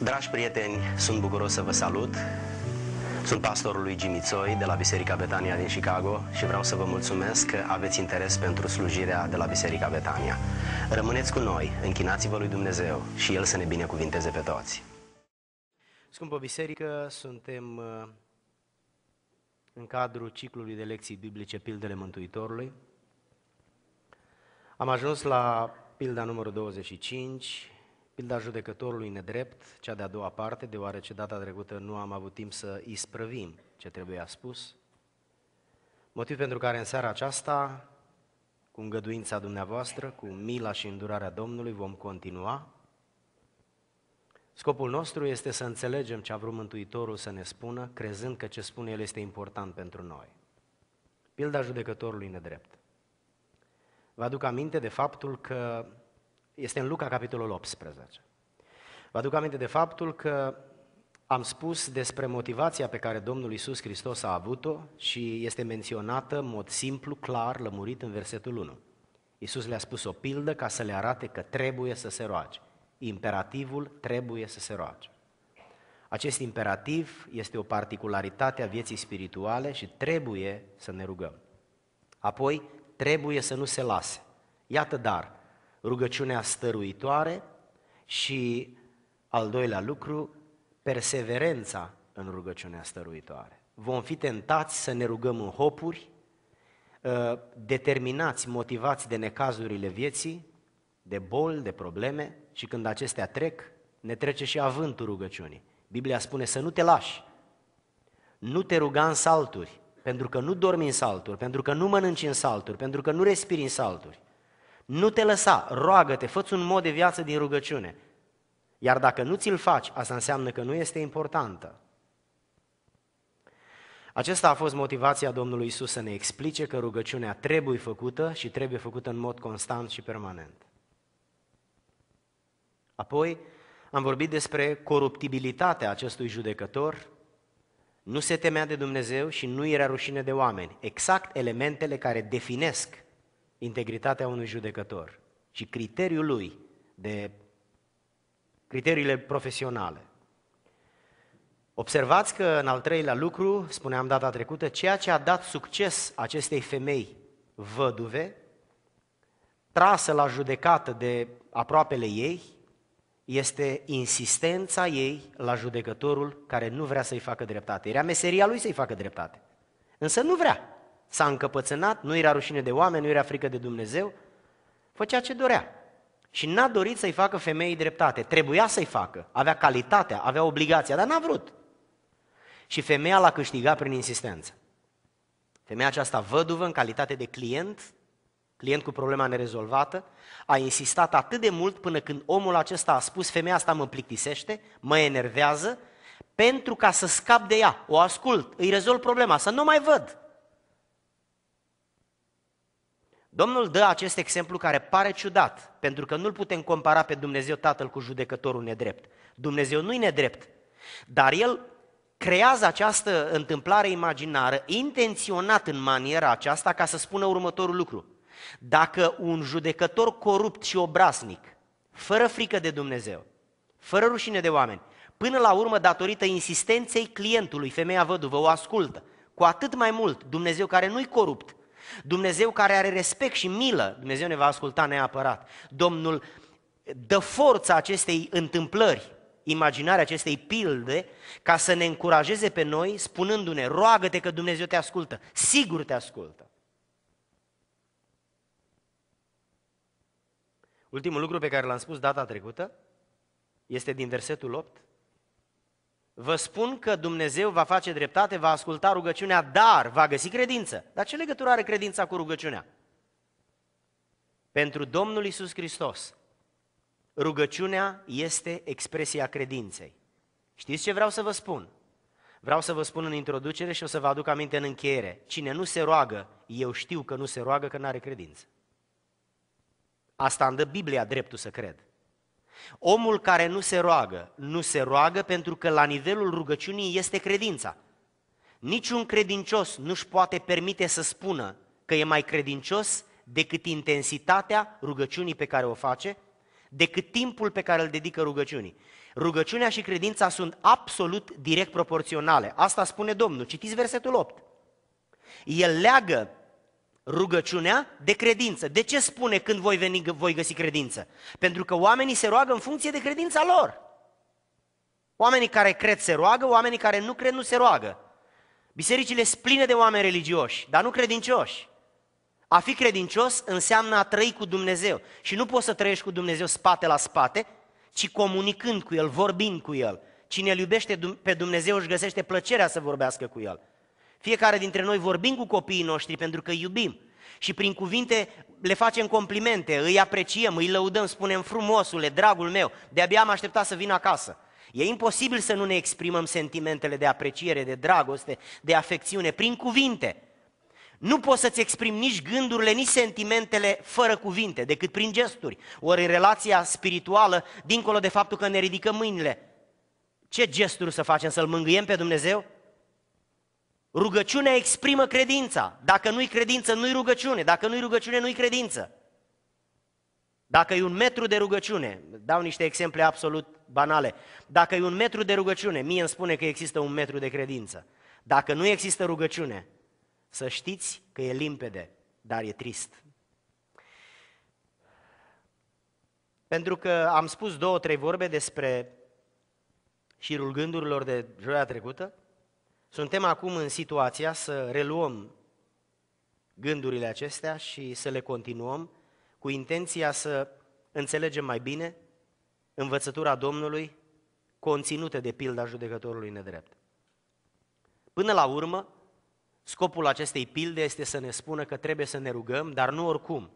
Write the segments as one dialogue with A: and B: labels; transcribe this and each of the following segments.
A: Dragi prieteni, sunt bucuros să vă salut. Sunt pastorul lui Gimițoi de la Biserica Betania din Chicago și vreau să vă mulțumesc că aveți interes pentru slujirea de la Biserica Betania. Rămâneți cu noi, închinați-vă lui Dumnezeu și El să ne binecuvinteze pe toți. Scumpă biserică, suntem uh, în cadrul ciclului de lecții biblice Pildele Mântuitorului. Am ajuns la pilda numărul 25, Pilda judecătorului nedrept, cea de-a doua parte, deoarece data trecută nu am avut timp să isprăvim ce trebuia spus. Motiv pentru care în seara aceasta, cu îngăduința dumneavoastră, cu mila și îndurarea Domnului, vom continua. Scopul nostru este să înțelegem ce a vrut Mântuitorul să ne spună, crezând că ce spune El este important pentru noi. Pilda judecătorului nedrept. Vă aduc aminte de faptul că este în Luca, capitolul 18. Vă aduc aminte de faptul că am spus despre motivația pe care Domnul Isus Hristos a avut-o și este menționată în mod simplu, clar, lămurit în versetul 1. Isus le-a spus o pildă ca să le arate că trebuie să se roage. Imperativul trebuie să se roage. Acest imperativ este o particularitate a vieții spirituale și trebuie să ne rugăm. Apoi, trebuie să nu se lase. Iată dar, rugăciunea stăruitoare și al doilea lucru, perseverența în rugăciunea stăruitoare. Vom fi tentați să ne rugăm în hopuri, ă, determinați, motivați de necazurile vieții, de boli, de probleme și când acestea trec, ne trece și avântul rugăciunii. Biblia spune să nu te lași, nu te ruga în salturi, pentru că nu dormi în salturi, pentru că nu mănânci în salturi, pentru că nu respiri în salturi. Nu te lăsa, roagă-te, fă un mod de viață din rugăciune. Iar dacă nu ți-l faci, asta înseamnă că nu este importantă. Acesta a fost motivația Domnului Isus să ne explice că rugăciunea trebuie făcută și trebuie făcută în mod constant și permanent. Apoi am vorbit despre coruptibilitatea acestui judecător, nu se temea de Dumnezeu și nu era rușine de oameni. Exact elementele care definesc integritatea unui judecător ci criteriul lui de criteriile profesionale. Observați că în al treilea lucru, spuneam data trecută, ceea ce a dat succes acestei femei văduve, trasă la judecată de aproapele ei, este insistența ei la judecătorul care nu vrea să-i facă dreptate. Era meseria lui să-i facă dreptate. Însă nu vrea. S-a încăpățânat, nu era rușine de oameni, nu era frică de Dumnezeu, făcea ce dorea. Și n-a dorit să-i facă femeii dreptate. Trebuia să-i facă. Avea calitatea, avea obligația, dar n-a vrut. Și femeia l-a câștigat prin insistență. Femeia aceasta văduvă în calitate de client, client cu problema nerezolvată, a insistat atât de mult până când omul acesta a spus femeia asta mă plictisește, mă enervează, pentru ca să scap de ea, o ascult, îi rezolv problema, să nu mai văd. Domnul dă acest exemplu care pare ciudat, pentru că nu-l putem compara pe Dumnezeu Tatăl cu judecătorul nedrept. Dumnezeu nu-i nedrept, dar El creează această întâmplare imaginară intenționat în maniera aceasta ca să spună următorul lucru. Dacă un judecător corupt și obraznic, fără frică de Dumnezeu, fără rușine de oameni, până la urmă datorită insistenței clientului, femeia văduvă o ascultă, cu atât mai mult Dumnezeu care nu-i corupt, Dumnezeu care are respect și milă, Dumnezeu ne va asculta neapărat. Domnul dă forța acestei întâmplări, imaginarea acestei pilde, ca să ne încurajeze pe noi, spunându-ne, roagă-te că Dumnezeu te ascultă, sigur te ascultă. Ultimul lucru pe care l-am spus data trecută este din versetul 8, Vă spun că Dumnezeu va face dreptate, va asculta rugăciunea, dar va găsi credință. Dar ce legătură are credința cu rugăciunea? Pentru Domnul Isus Hristos, rugăciunea este expresia credinței. Știți ce vreau să vă spun? Vreau să vă spun în introducere și o să vă aduc aminte în încheiere. Cine nu se roagă, eu știu că nu se roagă că nu are credință. Asta îmi dă Biblia dreptul să cred. Omul care nu se roagă, nu se roagă pentru că la nivelul rugăciunii este credința. Niciun credincios nu-și poate permite să spună că e mai credincios decât intensitatea rugăciunii pe care o face, decât timpul pe care îl dedică rugăciunii. Rugăciunea și credința sunt absolut direct proporționale. Asta spune Domnul. Citiți versetul 8. El leagă rugăciunea de credință. De ce spune când voi veni, voi găsi credință? Pentru că oamenii se roagă în funcție de credința lor. Oamenii care cred se roagă, oamenii care nu cred nu se roagă. Bisericile sunt pline de oameni religioși, dar nu credincioși. A fi credincios înseamnă a trăi cu Dumnezeu. Și nu poți să trăiești cu Dumnezeu spate la spate, ci comunicând cu El, vorbind cu El. Cine îl iubește pe Dumnezeu își găsește plăcerea să vorbească cu El. Fiecare dintre noi vorbim cu copiii noștri pentru că îi iubim. Și prin cuvinte le facem complimente, îi apreciem, îi lăudăm, spunem frumosule, dragul meu, de-abia am așteptat să vină acasă. E imposibil să nu ne exprimăm sentimentele de apreciere, de dragoste, de afecțiune, prin cuvinte. Nu poți să-ți exprimi nici gândurile, nici sentimentele fără cuvinte, decât prin gesturi. Ori în relația spirituală, dincolo de faptul că ne ridicăm mâinile, ce gesturi să facem? Să-L mângâiem pe Dumnezeu? Rugăciunea exprimă credința. Dacă nu-i credință, nu-i rugăciune. Dacă nu-i rugăciune, nu-i credință. Dacă e un metru de rugăciune, dau niște exemple absolut banale, dacă e un metru de rugăciune, mie îmi spune că există un metru de credință. Dacă nu există rugăciune, să știți că e limpede, dar e trist. Pentru că am spus două, trei vorbe despre șirul gândurilor de joia trecută, suntem acum în situația să reluăm gândurile acestea și să le continuăm cu intenția să înțelegem mai bine învățătura Domnului conținută de pilda judecătorului nedrept. Până la urmă, scopul acestei pilde este să ne spună că trebuie să ne rugăm, dar nu oricum.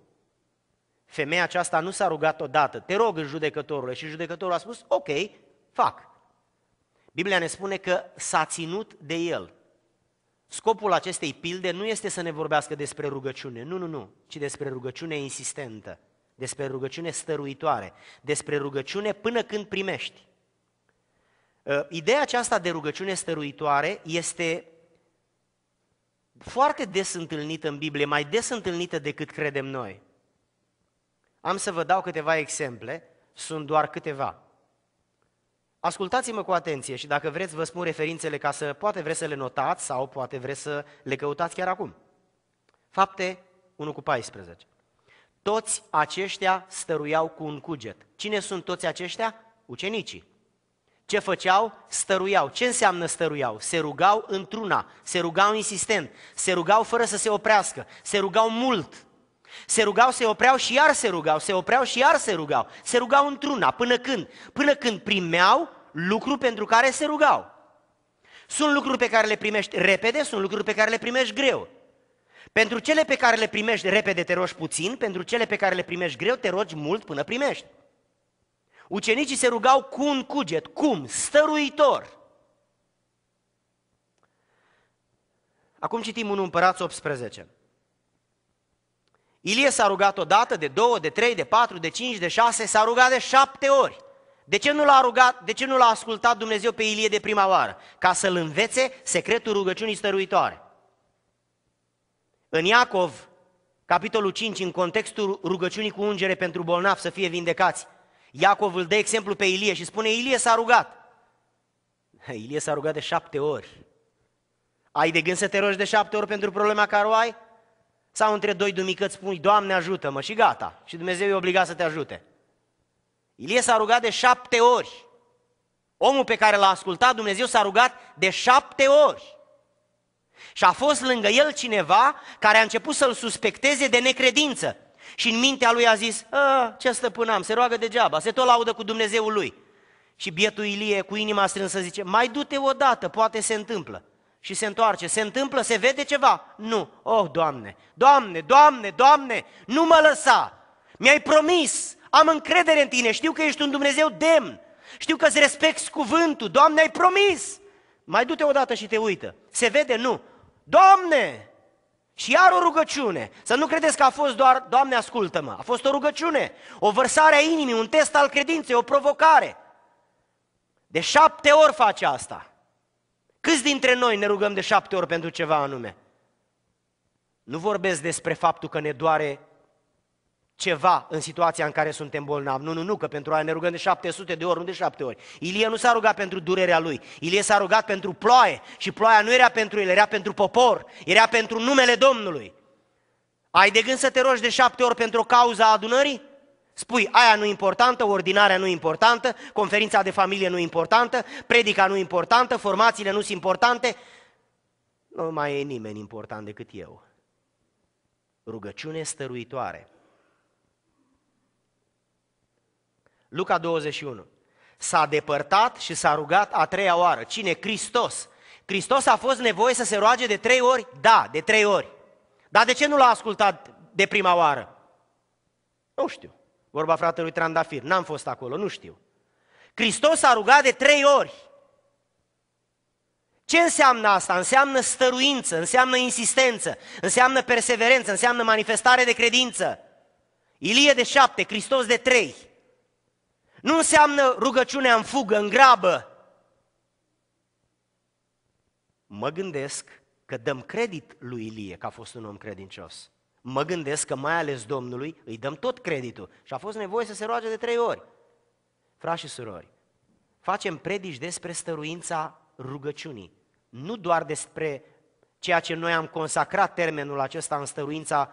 A: Femeia aceasta nu s-a rugat odată, te rog judecătorul. și judecătorul a spus, ok, fac. Biblia ne spune că s-a ținut de el. Scopul acestei pilde nu este să ne vorbească despre rugăciune, nu, nu, nu, ci despre rugăciune insistentă, despre rugăciune stăruitoare, despre rugăciune până când primești. Ă, ideea aceasta de rugăciune stăruitoare este foarte des întâlnită în Biblie, mai des întâlnită decât credem noi. Am să vă dau câteva exemple, sunt doar câteva. Ascultați-mă cu atenție și dacă vreți vă spun referințele ca să poate vreți să le notați sau poate vreți să le căutați chiar acum. Fapte 1 cu 14. Toți aceștia stăruiau cu un cuget. Cine sunt toți aceștia? Ucenicii. Ce făceau? Stăruiau. Ce înseamnă stăruiau? Se rugau într-una, se rugau insistent, se rugau fără să se oprească, se rugau mult, se rugau, se opreau și iar se rugau, se opreau și iar se rugau. Se rugau într-una, până când? Până când primeau lucru pentru care se rugau. Sunt lucruri pe care le primești repede, sunt lucruri pe care le primești greu. Pentru cele pe care le primești repede te rogi puțin, pentru cele pe care le primești greu te rogi mult până primești. Ucenicii se rugau cu un cuget, cum? Stăruitor. Acum citim 1 împărat 18. Ilie s-a rugat odată, de două, de trei, de patru, de cinci, de șase, s-a rugat de șapte ori. De ce nu l-a rugat, de ce nu l-a ascultat Dumnezeu pe Ilie de prima oară? Ca să-l învețe secretul rugăciunii stăruitoare. În Iacov, capitolul 5, în contextul rugăciunii cu ungere pentru bolnav să fie vindecați, Iacov îl dă exemplu pe Ilie și spune, Ilie s-a rugat. Ilie s-a rugat de șapte ori. Ai de gând să te rogi de șapte ori pentru problema care o ai? Sau între doi dumicăți spui, Doamne ajută-mă și gata. Și Dumnezeu e obligat să te ajute. Ilie s-a rugat de șapte ori. Omul pe care l-a ascultat Dumnezeu s-a rugat de șapte ori. Și a fost lângă el cineva care a început să-l suspecteze de necredință. Și în mintea lui a zis, ce stăpân am, se roagă degeaba, se tot laudă cu Dumnezeul lui. Și bietul Ilie cu inima strânsă zice, mai du-te odată, poate se întâmplă și se întoarce. Se întâmplă, se vede ceva? Nu. Oh, Doamne, Doamne, Doamne, Doamne, nu mă lăsa. Mi-ai promis, am încredere în Tine, știu că ești un Dumnezeu demn, știu că îți respecti cuvântul, Doamne, ai promis. Mai du-te odată și te uită. Se vede? Nu. Doamne! Și iar o rugăciune. Să nu credeți că a fost doar, Doamne, ascultă-mă. A fost o rugăciune, o vărsare a inimii, un test al credinței, o provocare. De șapte ori face asta. Câți dintre noi ne rugăm de șapte ori pentru ceva anume? Nu vorbesc despre faptul că ne doare ceva în situația în care suntem bolnavi. Nu, nu, nu, că pentru aia ne rugăm de 700 de ori, nu de șapte ori. Ilie nu s-a rugat pentru durerea lui, Ilie s-a rugat pentru ploaie și ploaia nu era pentru el, era pentru popor, era pentru numele Domnului. Ai de gând să te rogi de șapte ori pentru cauza adunării? Spui, aia nu importantă, ordinarea nu importantă, conferința de familie nu importantă, predica nu importantă, formațiile nu sunt importante. Nu mai e nimeni important decât eu. Rugăciune stăruitoare. Luca 21. S-a depărtat și s-a rugat a treia oară. Cine? Hristos. Hristos a fost nevoie să se roage de trei ori? Da, de trei ori. Dar de ce nu l-a ascultat de prima oară? Nu știu. Vorba fratelui Trandafir, n-am fost acolo, nu știu. Hristos a rugat de trei ori. Ce înseamnă asta? Înseamnă stăruință, înseamnă insistență, înseamnă perseverență, înseamnă manifestare de credință. Ilie de șapte, Hristos de trei. Nu înseamnă rugăciunea în fugă, în grabă. Mă gândesc că dăm credit lui Ilie că a fost un om credincios mă gândesc că mai ales Domnului îi dăm tot creditul. Și a fost nevoie să se roage de trei ori. Frați și surori, facem predici despre stăruința rugăciunii. Nu doar despre ceea ce noi am consacrat termenul acesta în stăruința,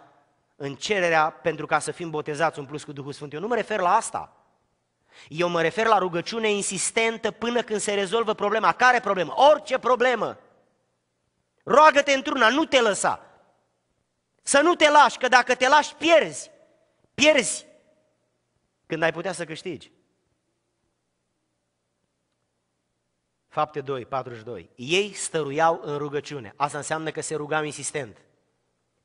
A: în cererea pentru ca să fim botezați în plus cu Duhul Sfânt. Eu nu mă refer la asta. Eu mă refer la rugăciune insistentă până când se rezolvă problema. Care problemă? Orice problemă. Roagă-te într-una, nu te lăsa. Să nu te lași, că dacă te lași, pierzi. Pierzi când ai putea să câștigi. Fapte 2, 42. Ei stăruiau în rugăciune. Asta înseamnă că se rugau insistent.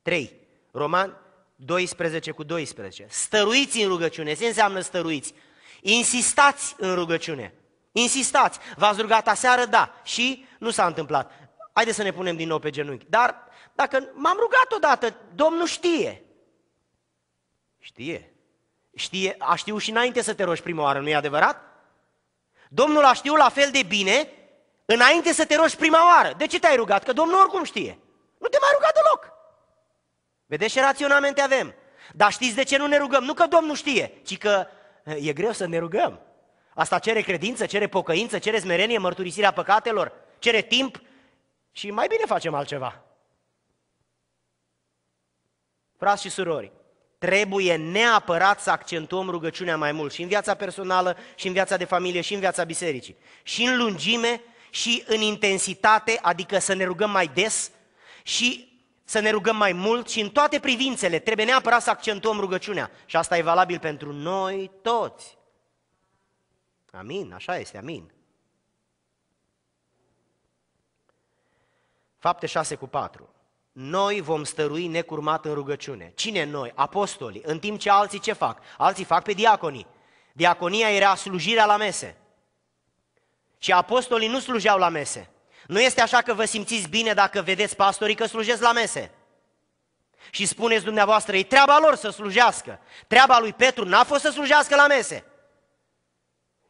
A: 3. Roman 12 cu 12. Stăruiți în rugăciune. Ce înseamnă stăruiți? Insistați în rugăciune. Insistați. V-ați rugat aseară? Da. Și nu s-a întâmplat. Haideți să ne punem din nou pe genunchi. Dar dacă m-am rugat odată, Domnul știe. Știe. Știe, a știu și înainte să te rogi prima oară, nu-i adevărat? Domnul a știut la fel de bine înainte să te rogi prima oară. De ce te-ai rugat? Că Domnul oricum știe. Nu te mai ruga deloc. Vedeți ce raționamente avem. Dar știți de ce nu ne rugăm? Nu că Domnul știe, ci că eh, e greu să ne rugăm. Asta cere credință, cere pocăință, cere smerenie, mărturisirea păcatelor, cere timp și mai bine facem altceva. Frați și surori, trebuie neapărat să accentuăm rugăciunea mai mult și în viața personală, și în viața de familie, și în viața bisericii. Și în lungime, și în intensitate, adică să ne rugăm mai des și să ne rugăm mai mult și în toate privințele trebuie neapărat să accentuăm rugăciunea. Și asta e valabil pentru noi toți. Amin, așa este, amin. Fapte 6 cu 4 noi vom stărui necurmat în rugăciune. Cine noi? Apostolii. În timp ce alții ce fac? Alții fac pe diaconii. Diaconia era slujirea la mese. Și apostolii nu slujeau la mese. Nu este așa că vă simțiți bine dacă vedeți pastorii că slujesc la mese. Și spuneți dumneavoastră, e treaba lor să slujească. Treaba lui Petru n-a fost să slujească la mese.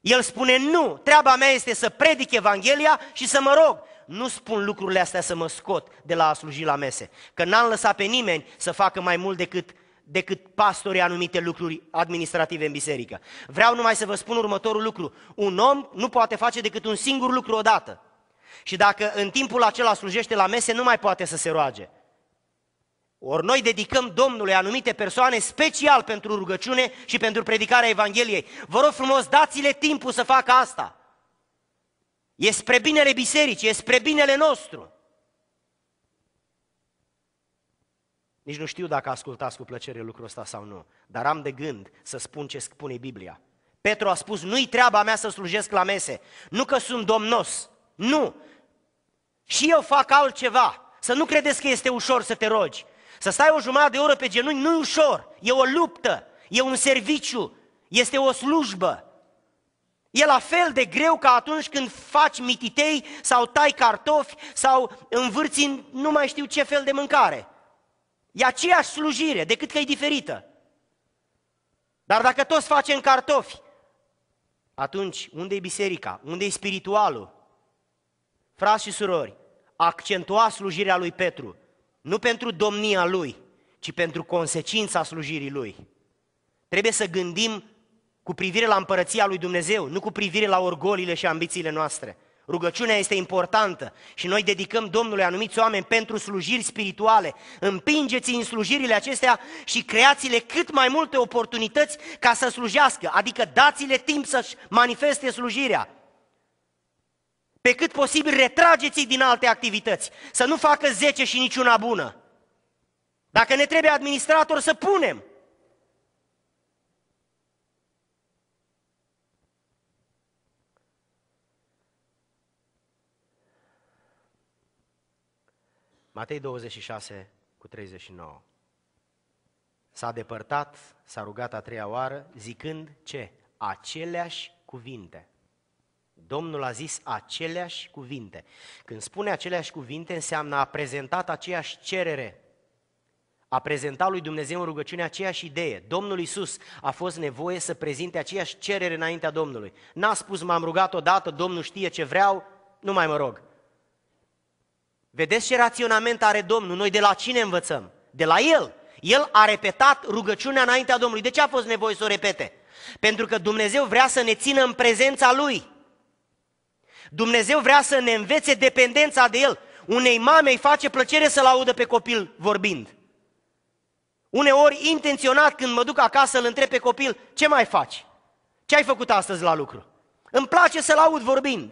A: El spune, nu, treaba mea este să predic Evanghelia și să mă rog nu spun lucrurile astea să mă scot de la a sluji la mese, că n-am lăsat pe nimeni să facă mai mult decât decât pastorii anumite lucruri administrative în biserică. Vreau numai să vă spun următorul lucru. Un om nu poate face decât un singur lucru odată. Și dacă în timpul acela slujește la mese, nu mai poate să se roage. Ori noi dedicăm Domnului anumite persoane special pentru rugăciune și pentru predicarea Evangheliei. Vă rog frumos, dați-le timpul să facă asta. E spre binele bisericii, e spre binele nostru. Nici nu știu dacă ascultați cu plăcere lucrul ăsta sau nu, dar am de gând să spun ce spune Biblia. Petru a spus, nu-i treaba mea să slujesc la mese, nu că sunt domnos, nu. Și eu fac altceva, să nu credeți că este ușor să te rogi. Să stai o jumătate de oră pe genunchi nu i ușor, e o luptă, e un serviciu, este o slujbă. E la fel de greu ca atunci când faci mititei sau tai cartofi sau învârți nu mai știu ce fel de mâncare. E aceeași slujire, decât că e diferită. Dar dacă toți facem cartofi, atunci unde e biserica? Unde e spiritualul? Frați și surori, accentua slujirea lui Petru, nu pentru domnia lui, ci pentru consecința slujirii lui. Trebuie să gândim cu privire la împărăția lui Dumnezeu, nu cu privire la orgolile și ambițiile noastre. Rugăciunea este importantă și noi dedicăm Domnului anumiți oameni pentru slujiri spirituale. Împingeți în slujirile acestea și creați-le cât mai multe oportunități ca să slujească, adică dați-le timp să-și manifeste slujirea. Pe cât posibil retrageți-i din alte activități, să nu facă 10 și niciuna bună. Dacă ne trebuie administrator, să punem. Matei 26 cu 39. S-a depărtat, s-a rugat a treia oară, zicând ce? Aceleași cuvinte. Domnul a zis aceleași cuvinte. Când spune aceleași cuvinte, înseamnă a prezentat aceeași cerere. A prezentat lui Dumnezeu în rugăciune aceeași idee. Domnul Isus a fost nevoie să prezinte aceeași cerere înaintea Domnului. N-a spus, m-am rugat odată, Domnul știe ce vreau, nu mai mă rog. Vedeți ce raționament are Domnul? Noi de la cine învățăm? De la El. El a repetat rugăciunea înaintea Domnului. De ce a fost nevoie să o repete? Pentru că Dumnezeu vrea să ne țină în prezența Lui. Dumnezeu vrea să ne învețe dependența de El. Unei mamei face plăcere să-L audă pe copil vorbind. Uneori, intenționat, când mă duc acasă, îl întreb pe copil, ce mai faci? Ce ai făcut astăzi la lucru? Îmi place să-L aud vorbind.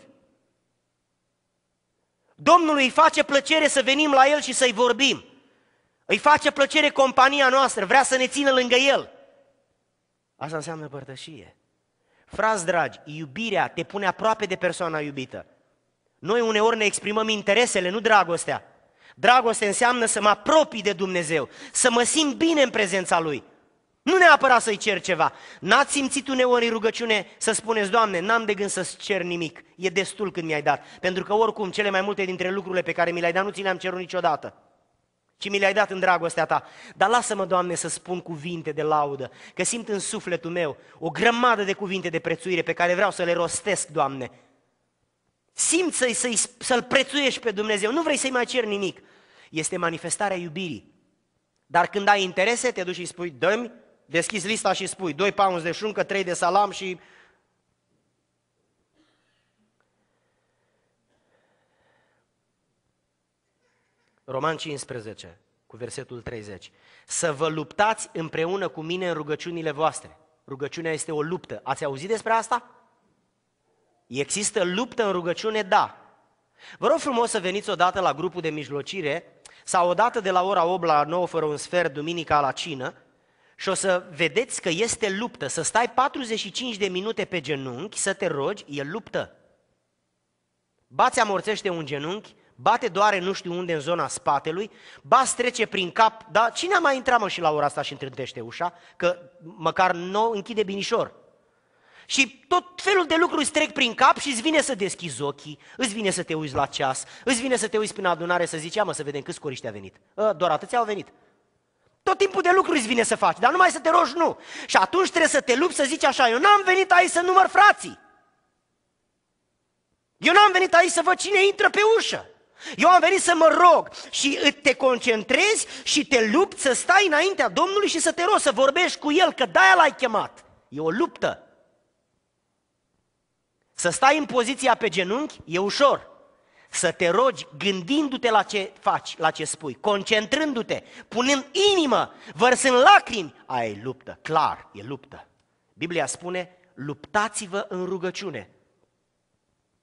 A: Domnului îi face plăcere să venim la El și să-i vorbim. Îi face plăcere compania noastră, vrea să ne țină lângă El. Asta înseamnă părtășie. Frați dragi, iubirea te pune aproape de persoana iubită. Noi uneori ne exprimăm interesele, nu dragostea. Dragoste înseamnă să mă apropii de Dumnezeu, să mă simt bine în prezența Lui. Nu neapărat să-i cer ceva. N-ați simțit uneori rugăciune să spuneți, Doamne, n-am de gând să-ți cer nimic. E destul când mi-ai dat. Pentru că oricum, cele mai multe dintre lucrurile pe care mi le-ai dat, nu ți le-am cerut niciodată ci mi le-ai dat în dragostea ta. Dar lasă-mă, Doamne, să spun cuvinte de laudă, că simt în sufletul meu o grămadă de cuvinte de prețuire pe care vreau să le rostesc, Doamne. Simt să-i, să-i, să-L prețuiești pe Dumnezeu, nu vrei să-i mai cer nimic. Este manifestarea iubirii. Dar când ai interese, te duci și spui, dă deschizi lista și spui 2 pounds de șuncă, 3 de salam și... Roman 15, cu versetul 30. Să vă luptați împreună cu mine în rugăciunile voastre. Rugăciunea este o luptă. Ați auzit despre asta? Există luptă în rugăciune? Da. Vă rog frumos să veniți odată la grupul de mijlocire sau odată de la ora 8 la 9 fără un sfert, duminica la cină și o să vedeți că este luptă. Să stai 45 de minute pe genunchi, să te rogi, e luptă. Bați amorțește un genunchi, bate doare nu știu unde în zona spatelui, bas trece prin cap, dar cine a mai intrat mă și la ora asta și întrântește ușa, că măcar nu închide binișor. Și tot felul de lucruri îți trec prin cap și îți vine să deschizi ochii, îți vine să te uiți la ceas, îți vine să te uiți prin adunare să zici, mă, să vedem câți coriști a venit. A, ă, doar atâția au venit. Tot timpul de lucru îți vine să faci, dar numai să te rogi, nu. Și atunci trebuie să te lupți să zici așa, eu n-am venit aici să număr frații. Eu n-am venit aici să văd cine intră pe ușă. Eu am venit să mă rog și te concentrezi și te lupți să stai înaintea Domnului și să te rogi, să vorbești cu El, că de-aia l-ai chemat. E o luptă. Să stai în poziția pe genunchi e ușor. Să te rogi gândindu-te la ce faci, la ce spui, concentrându-te, punând inimă, vărsând lacrimi, aia e luptă, clar, e luptă. Biblia spune, luptați-vă în rugăciune.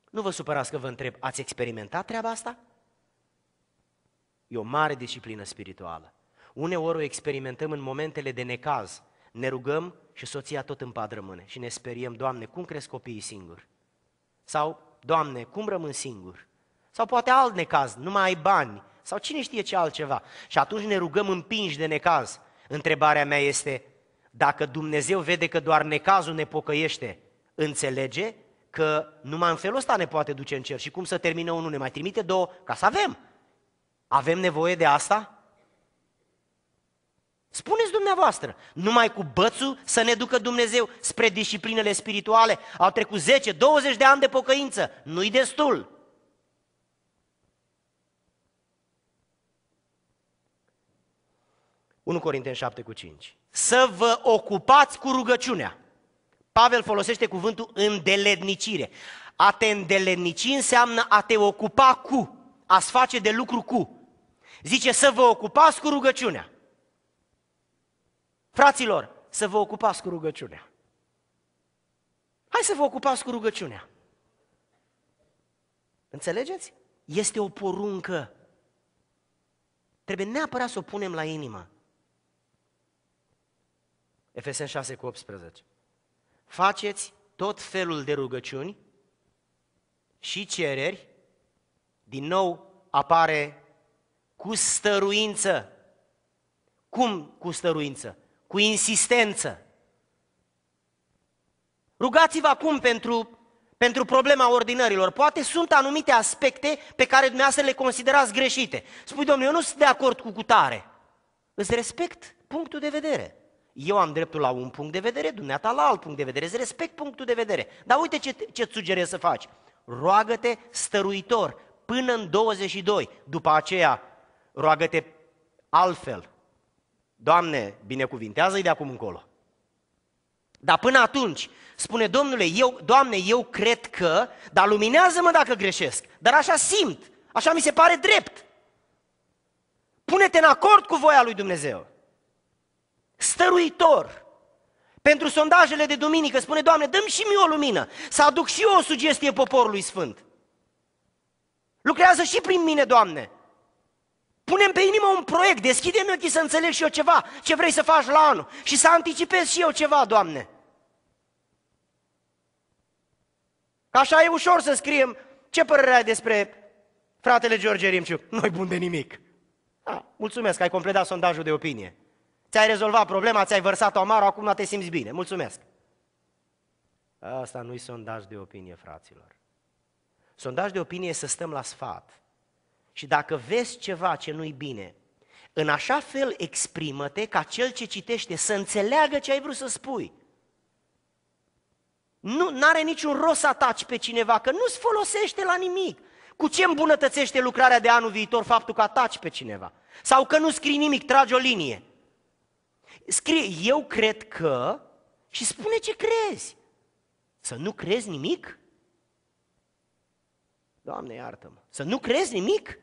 A: Nu vă supărați că vă întreb, ați experimentat treaba asta? E o mare disciplină spirituală. Uneori o experimentăm în momentele de necaz. Ne rugăm și soția tot în pad rămâne și ne speriem, Doamne, cum cresc copiii singuri? Sau, Doamne, cum rămân singur? Sau poate alt necaz, nu mai ai bani, sau cine știe ce altceva. Și atunci ne rugăm împinși de necaz. Întrebarea mea este, dacă Dumnezeu vede că doar necazul ne pocăiește, înțelege că numai în felul ăsta ne poate duce în cer. Și cum să termină unul, ne mai trimite două, ca să avem. Avem nevoie de asta? Spuneți dumneavoastră, numai cu bățul să ne ducă Dumnezeu spre disciplinele spirituale. Au trecut 10-20 de ani de pocăință, nu-i destul. 1 Corinteni 7 cu 5. Să vă ocupați cu rugăciunea. Pavel folosește cuvântul îndelednicire. A te îndelednici înseamnă a te ocupa cu, a-ți face de lucru cu. Zice să vă ocupați cu rugăciunea. Fraților, să vă ocupați cu rugăciunea. Hai să vă ocupați cu rugăciunea. Înțelegeți? Este o poruncă. Trebuie neapărat să o punem la inimă. Efeseni 6 cu 18. Faceți tot felul de rugăciuni și cereri, din nou apare cu stăruință. Cum cu stăruință? Cu insistență. Rugați-vă acum pentru, pentru problema ordinărilor. Poate sunt anumite aspecte pe care dumneavoastră le considerați greșite. Spui, domnule, eu nu sunt de acord cu cutare. Îți respect punctul de vedere eu am dreptul la un punct de vedere, dumneata la alt punct de vedere, îți respect punctul de vedere. Dar uite ce, ce sugerez să faci. Roagă-te stăruitor până în 22, după aceea roagă-te altfel. Doamne, binecuvintează-i de acum încolo. Dar până atunci, spune Domnule, eu, Doamne, eu cred că, dar luminează-mă dacă greșesc, dar așa simt, așa mi se pare drept. Pune-te în acord cu voia lui Dumnezeu stăruitor. Pentru sondajele de duminică spune, Doamne, dăm și mie o lumină, să aduc și eu o sugestie poporului sfânt. Lucrează și prin mine, Doamne. Punem pe inimă un proiect, deschidem ochii să înțeleg și eu ceva, ce vrei să faci la anul și să anticipez și eu ceva, Doamne. Așa e ușor să scriem ce părere ai despre fratele George Rimciu. Nu-i bun de nimic. A, ah, mulțumesc, ai completat sondajul de opinie. Ți-ai rezolvat problema, ți-ai vărsat omarul, acum te simți bine. Mulțumesc. Asta nu-i sondaj de opinie, fraților. Sondaj de opinie e să stăm la sfat. Și dacă vezi ceva ce nu-i bine, în așa fel exprimă-te ca cel ce citește să înțeleagă ce ai vrut să spui. Nu are niciun rost să ataci pe cineva, că nu-ți folosește la nimic. Cu ce îmbunătățește lucrarea de anul viitor faptul că ataci pe cineva? Sau că nu scrii nimic, tragi o linie. Scrie, eu cred că și spune ce crezi. Să nu crezi nimic? Doamne, iartă-mă. Să nu crezi nimic?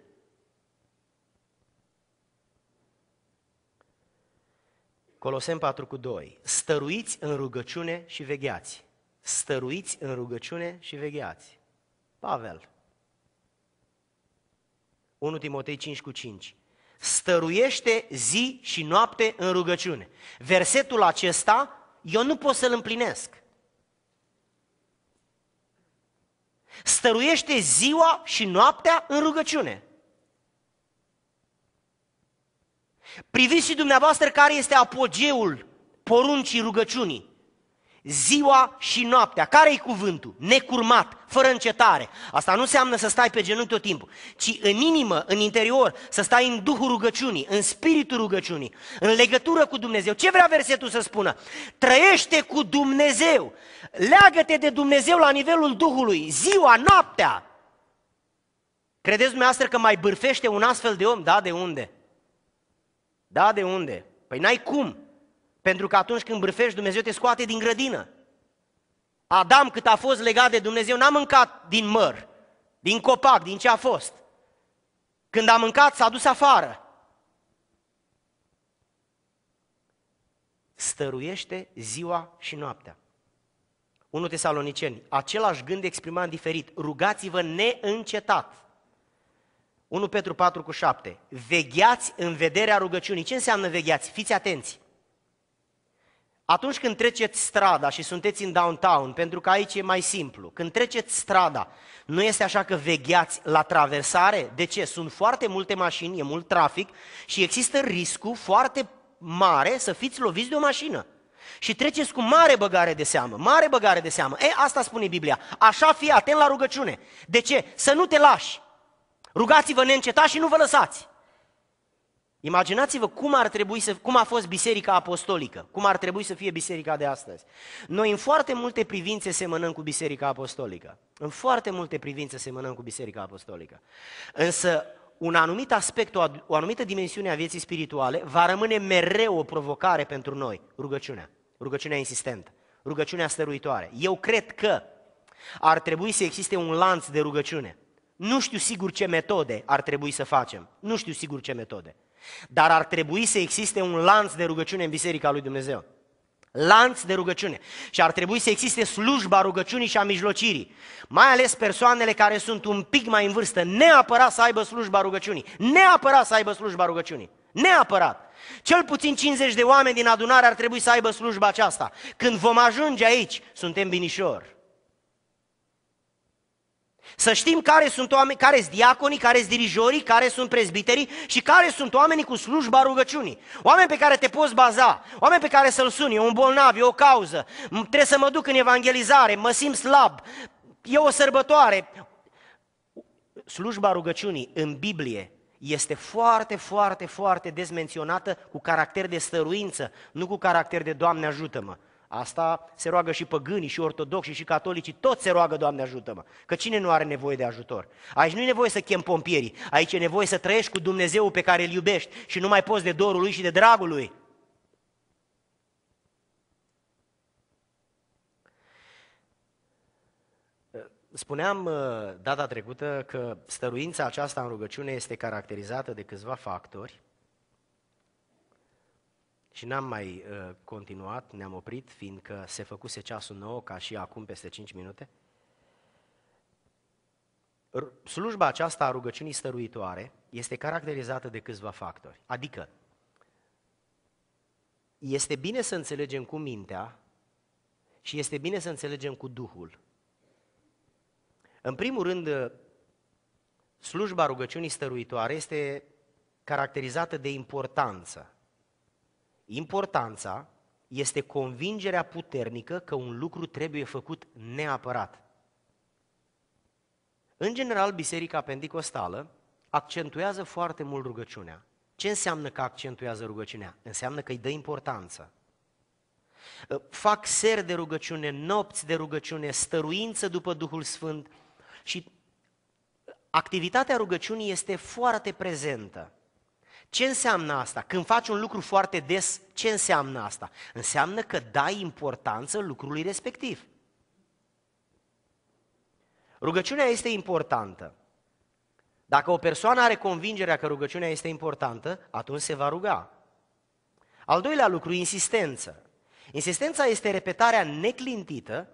A: Colosem 4 cu 2. Stăruiți în rugăciune și vegheați. Stăruiți în rugăciune și vegheați. Pavel. 1 Timotei 5 cu 5 stăruiește zi și noapte în rugăciune. Versetul acesta eu nu pot să-l împlinesc. Stăruiește ziua și noaptea în rugăciune. Priviți și dumneavoastră care este apogeul poruncii rugăciunii ziua și noaptea. Care-i cuvântul? Necurmat, fără încetare. Asta nu înseamnă să stai pe genunchi tot timpul, ci în inimă, în interior, să stai în duhul rugăciunii, în spiritul rugăciunii, în legătură cu Dumnezeu. Ce vrea versetul să spună? Trăiește cu Dumnezeu, leagă-te de Dumnezeu la nivelul Duhului, ziua, noaptea. Credeți dumneavoastră că mai bârfește un astfel de om? Da, de unde? Da, de unde? Păi n-ai cum. Pentru că atunci când bârfești, Dumnezeu te scoate din grădină. Adam, cât a fost legat de Dumnezeu, n-a mâncat din măr, din copac, din ce a fost. Când a mâncat, s-a dus afară. Stăruiește ziua și noaptea. Unul Tesaloniceni, același gând exprimat diferit, rugați-vă neîncetat. 1 Petru 4 cu 7, vegheați în vederea rugăciunii. Ce înseamnă vegheați? Fiți atenți. Atunci când treceți strada și sunteți în downtown, pentru că aici e mai simplu, când treceți strada, nu este așa că vegheați la traversare? De ce? Sunt foarte multe mașini, e mult trafic și există riscul foarte mare să fiți loviți de o mașină. Și treceți cu mare băgare de seamă, mare băgare de seamă. E, asta spune Biblia. Așa fi, atent la rugăciune. De ce? Să nu te lași. Rugați-vă neîncetat și nu vă lăsați. Imaginați-vă cum, ar trebui să, cum a fost biserica apostolică, cum ar trebui să fie biserica de astăzi. Noi în foarte multe privințe semănăm cu biserica apostolică. În foarte multe privințe semănăm cu biserica apostolică. Însă un anumit aspect, o anumită dimensiune a vieții spirituale va rămâne mereu o provocare pentru noi, rugăciunea, rugăciunea insistentă, rugăciunea stăruitoare. Eu cred că ar trebui să existe un lanț de rugăciune. Nu știu sigur ce metode ar trebui să facem, nu știu sigur ce metode. Dar ar trebui să existe un lanț de rugăciune în Biserica lui Dumnezeu. Lanț de rugăciune. Și ar trebui să existe slujba rugăciunii și a mijlocirii. Mai ales persoanele care sunt un pic mai în vârstă, neapărat să aibă slujba rugăciunii. Neapărat să aibă slujba rugăciunii. Neapărat. Cel puțin 50 de oameni din adunare ar trebui să aibă slujba aceasta. Când vom ajunge aici, suntem binișori. Să știm care sunt oameni, care sunt diaconii, care sunt dirijorii, care sunt prezbiterii și care sunt oamenii cu slujba rugăciunii. Oameni pe care te poți baza, oameni pe care să-l suni, e un bolnav, e o cauză, trebuie să mă duc în evangelizare, mă simt slab, e o sărbătoare. Slujba rugăciunii în Biblie este foarte, foarte, foarte dezmenționată cu caracter de stăruință, nu cu caracter de Doamne ajută-mă. Asta se roagă și păgânii, și ortodoxi, și catolicii, toți se roagă, Doamne ajută-mă. Că cine nu are nevoie de ajutor? Aici nu e nevoie să chem pompierii, aici e nevoie să trăiești cu Dumnezeu pe care îl iubești și nu mai poți de dorul lui și de dragul lui. Spuneam uh, data trecută că stăruința aceasta în rugăciune este caracterizată de câțiva factori – și n-am mai uh, continuat, ne-am oprit, fiindcă se făcuse ceasul nou, ca și acum peste 5 minute. R- slujba aceasta a rugăciunii stăruitoare este caracterizată de câțiva factori. Adică, este bine să înțelegem cu mintea și este bine să înțelegem cu Duhul. În primul rând, uh, slujba rugăciunii stăruitoare este caracterizată de importanță. Importanța este convingerea puternică că un lucru trebuie făcut neapărat. În general, Biserica Pentecostală accentuează foarte mult rugăciunea. Ce înseamnă că accentuează rugăciunea? Înseamnă că îi dă importanță. Ă, fac ser de rugăciune, nopți de rugăciune, stăruință după Duhul Sfânt și activitatea rugăciunii este foarte prezentă. Ce înseamnă asta? Când faci un lucru foarte des, ce înseamnă asta? Înseamnă că dai importanță lucrului respectiv. Rugăciunea este importantă. Dacă o persoană are convingerea că rugăciunea este importantă, atunci se va ruga. Al doilea lucru, insistență. Insistența este repetarea neclintită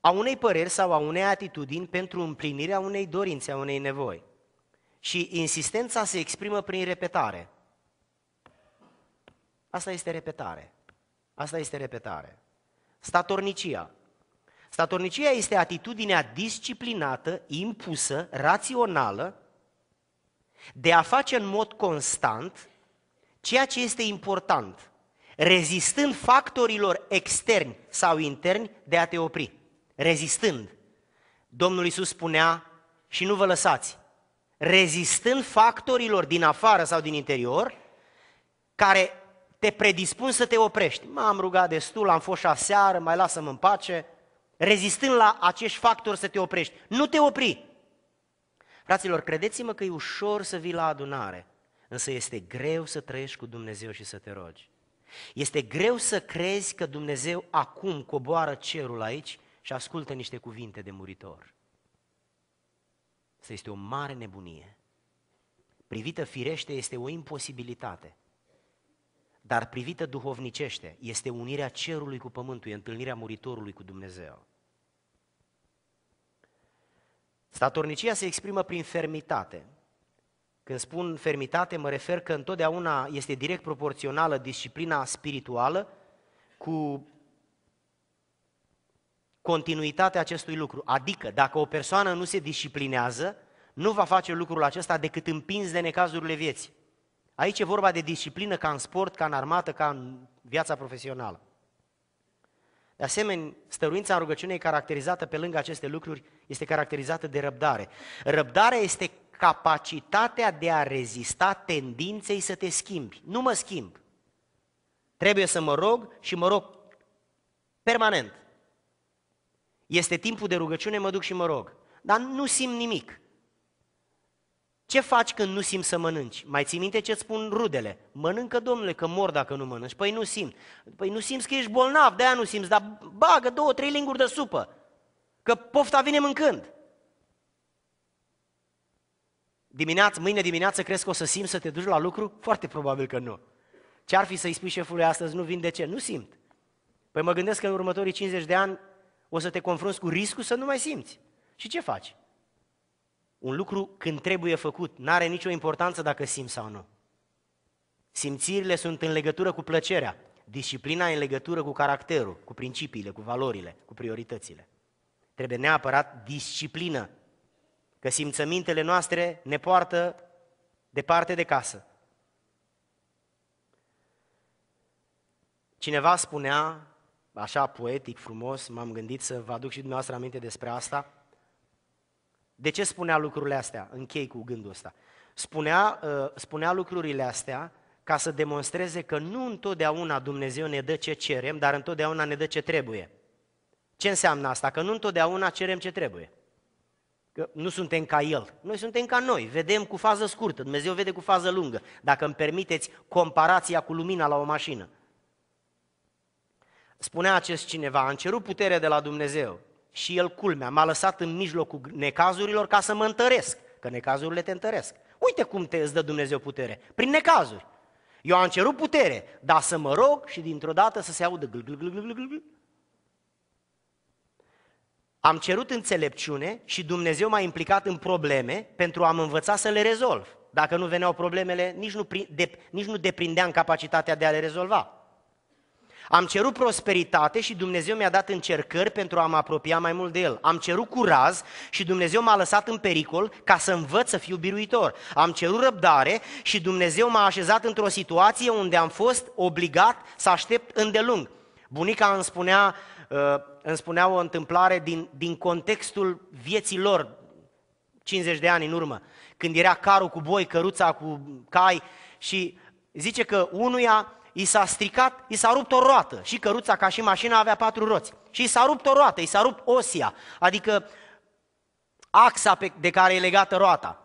A: a unei păreri sau a unei atitudini pentru împlinirea unei dorințe, a unei nevoi. Și insistența se exprimă prin repetare. Asta este repetare. Asta este repetare. Statornicia. Statornicia este atitudinea disciplinată, impusă, rațională, de a face în mod constant ceea ce este important, rezistând factorilor externi sau interni de a te opri. Rezistând. Domnul Iisus spunea, și nu vă lăsați, rezistând factorilor din afară sau din interior, care te predispun să te oprești. M-am rugat destul, am fost și aseară, mai lasă-mă în pace. Rezistând la acești factori să te oprești. Nu te opri! Fraților, credeți-mă că e ușor să vii la adunare, însă este greu să trăiești cu Dumnezeu și să te rogi. Este greu să crezi că Dumnezeu acum coboară cerul aici și ascultă niște cuvinte de muritor. Să este o mare nebunie. Privită firește este o imposibilitate. Dar privită duhovnicește este unirea cerului cu pământul, e întâlnirea muritorului cu Dumnezeu. Statornicia se exprimă prin fermitate. Când spun fermitate, mă refer că întotdeauna este direct proporțională disciplina spirituală cu continuitatea acestui lucru. Adică, dacă o persoană nu se disciplinează, nu va face lucrul acesta decât împins de necazurile vieții. Aici e vorba de disciplină ca în sport, ca în armată, ca în viața profesională. De asemenea, stăruința în rugăciune e caracterizată pe lângă aceste lucruri, este caracterizată de răbdare. Răbdarea este capacitatea de a rezista tendinței să te schimbi. Nu mă schimb. Trebuie să mă rog și mă rog permanent. Este timpul de rugăciune, mă duc și mă rog. Dar nu simt nimic. Ce faci când nu simți să mănânci? Mai ții minte ce spun rudele? Mănâncă, domnule, că mor dacă nu mănânci. Păi nu simt. Păi nu simți că ești bolnav, de-aia nu simți, dar bagă două, trei linguri de supă. Că pofta vine mâncând. Dimineață, mâine dimineață crezi că o să simți să te duci la lucru? Foarte probabil că nu. Ce ar fi să-i spui șefului astăzi, nu vin de ce? Nu simt. Păi mă gândesc că în următorii 50 de ani o să te confrunți cu riscul să nu mai simți. Și ce faci? Un lucru când trebuie făcut, nu are nicio importanță dacă simți sau nu. Simțirile sunt în legătură cu plăcerea, disciplina e în legătură cu caracterul, cu principiile, cu valorile, cu prioritățile. Trebuie neapărat disciplină, că simțămintele noastre ne poartă departe de casă. Cineva spunea așa poetic, frumos, m-am gândit să vă aduc și dumneavoastră aminte despre asta. De ce spunea lucrurile astea? Închei cu gândul ăsta. Spunea, uh, spunea lucrurile astea ca să demonstreze că nu întotdeauna Dumnezeu ne dă ce cerem, dar întotdeauna ne dă ce trebuie. Ce înseamnă asta? Că nu întotdeauna cerem ce trebuie. Că nu suntem ca El. Noi suntem ca noi. Vedem cu fază scurtă. Dumnezeu vede cu fază lungă. Dacă îmi permiteți comparația cu lumina la o mașină. Spunea acest cineva, am cerut putere de la Dumnezeu și el culmea, m-a lăsat în mijlocul necazurilor ca să mă întăresc, că necazurile te întăresc. Uite cum te îți dă Dumnezeu putere, prin necazuri. Eu am cerut putere, dar să mă rog și dintr-o dată să se audă gl, gl, gl, gl, gl, gl. Am cerut înțelepciune și Dumnezeu m-a implicat în probleme pentru a-mi învăța să le rezolv. Dacă nu veneau problemele, nici nu, de, nici nu deprindeam capacitatea de a le rezolva. Am cerut prosperitate și Dumnezeu mi-a dat încercări pentru a mă apropia mai mult de El. Am cerut curaz și Dumnezeu m-a lăsat în pericol ca să învăț să fiu biruitor. Am cerut răbdare și Dumnezeu m-a așezat într-o situație unde am fost obligat să aștept îndelung. Bunica îmi spunea, uh, îmi spunea o întâmplare din, din contextul vieții lor, 50 de ani în urmă, când era carul cu boi, căruța cu cai și zice că unuia i s-a stricat, i s-a rupt o roată și căruța ca și mașina avea patru roți. Și i s-a rupt o roată, i s-a rupt osia, adică axa pe, de care e legată roata.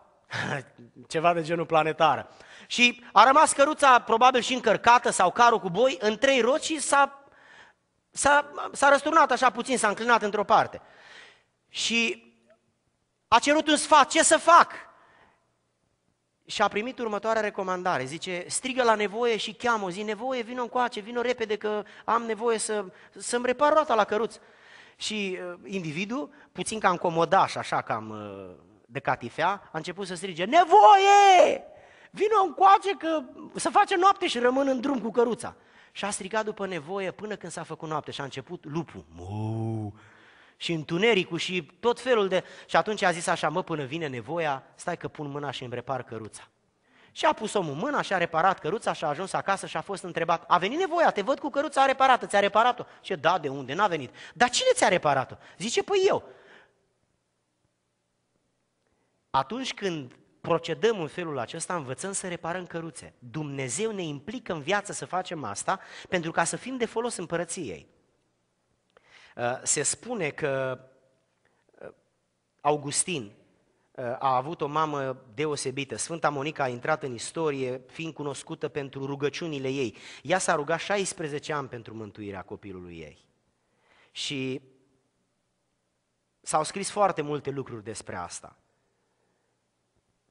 A: Ceva de genul planetar. Și a rămas căruța probabil și încărcată sau carul cu boi în trei roți și s-a, s-a, s-a răsturnat așa puțin, s-a înclinat într-o parte. Și a cerut un sfat, ce să fac? și a primit următoarea recomandare. Zice, strigă la nevoie și cheamă, zi nevoie, vină încoace, vină repede că am nevoie să, să-mi repar roata la căruț. Și uh, individul, puțin cam comodaș, așa cam uh, de catifea, a început să strige, nevoie! Vină încoace că să face noapte și rămân în drum cu căruța. Și a strigat după nevoie până când s-a făcut noapte și a început lupul. Muuu! și întunericul și tot felul de... Și atunci a zis așa, mă, până vine nevoia, stai că pun mâna și îmi repar căruța. Și a pus omul mâna și a reparat căruța și a ajuns acasă și a fost întrebat, a venit nevoia, te văd cu căruța reparată, ți-a reparat-o? Și da, de unde, n-a venit. Dar cine ți-a reparat-o? Zice, păi eu. Atunci când procedăm în felul acesta, învățăm să reparăm căruțe. Dumnezeu ne implică în viață să facem asta pentru ca să fim de folos împărăției. Uh, se spune că uh, Augustin uh, a avut o mamă deosebită. Sfânta Monica a intrat în istorie fiind cunoscută pentru rugăciunile ei. Ea s-a rugat 16 ani pentru mântuirea copilului ei. Și s-au scris foarte multe lucruri despre asta.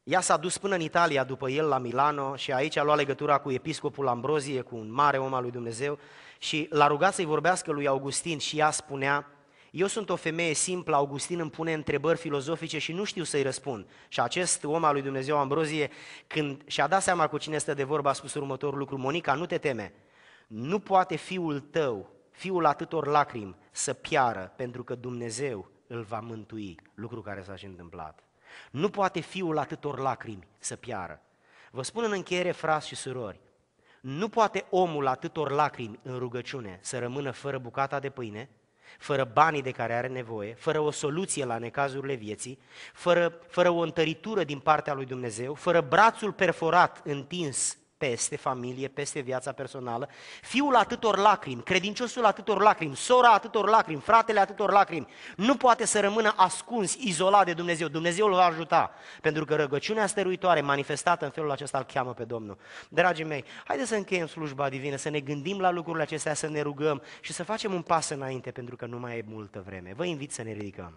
A: Ea s-a dus până în Italia după el, la Milano, și aici a luat legătura cu episcopul Ambrozie, cu un mare om al lui Dumnezeu, și l-a rugat să-i vorbească lui Augustin și ea spunea, eu sunt o femeie simplă, Augustin îmi pune întrebări filozofice și nu știu să-i răspund. Și acest om al lui Dumnezeu, Ambrozie, când și-a dat seama cu cine stă de vorbă, a spus următorul lucru, Monica, nu te teme, nu poate fiul tău, fiul atâtor lacrimi, să piară, pentru că Dumnezeu îl va mântui, lucru care s-a și întâmplat. Nu poate fiul atâtor lacrimi să piară. Vă spun în încheiere, frați și surori, nu poate omul atâtor lacrimi în rugăciune să rămână fără bucata de pâine, fără banii de care are nevoie, fără o soluție la necazurile vieții, fără, fără o întăritură din partea lui Dumnezeu, fără brațul perforat întins peste familie, peste viața personală, fiul atâtor lacrimi, credinciosul atâtor lacrimi, sora atâtor lacrimi, fratele atâtor lacrimi, nu poate să rămână ascuns, izolat de Dumnezeu. Dumnezeu îl va ajuta, pentru că răgăciunea stăruitoare manifestată în felul acesta îl cheamă pe Domnul. Dragii mei, haideți să încheiem slujba divină, să ne gândim la lucrurile acestea, să ne rugăm și să facem un pas înainte, pentru că nu mai e multă vreme. Vă invit să ne ridicăm.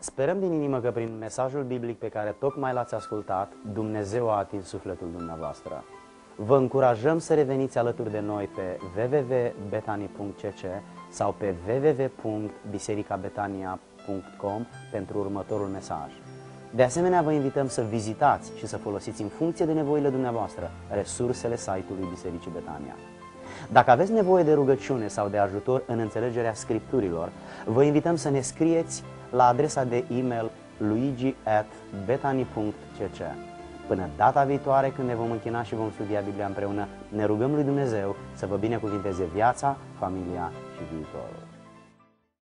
A: Sperăm din inimă că prin mesajul biblic pe care tocmai l-ați ascultat, Dumnezeu a atins sufletul dumneavoastră. Vă încurajăm să reveniți alături de noi pe www.betani.cc sau pe www.bisericabetania.com pentru următorul mesaj. De asemenea, vă invităm să vizitați și să folosiți în funcție de nevoile dumneavoastră resursele site-ului Bisericii Betania. Dacă aveți nevoie de rugăciune sau de ajutor în înțelegerea scripturilor, vă invităm să ne scrieți la adresa de e-mail luigi@betani.cc. Până data viitoare când ne vom închina și vom studia Biblia împreună, ne rugăm lui Dumnezeu să vă binecuvinteze viața, familia și viitorul.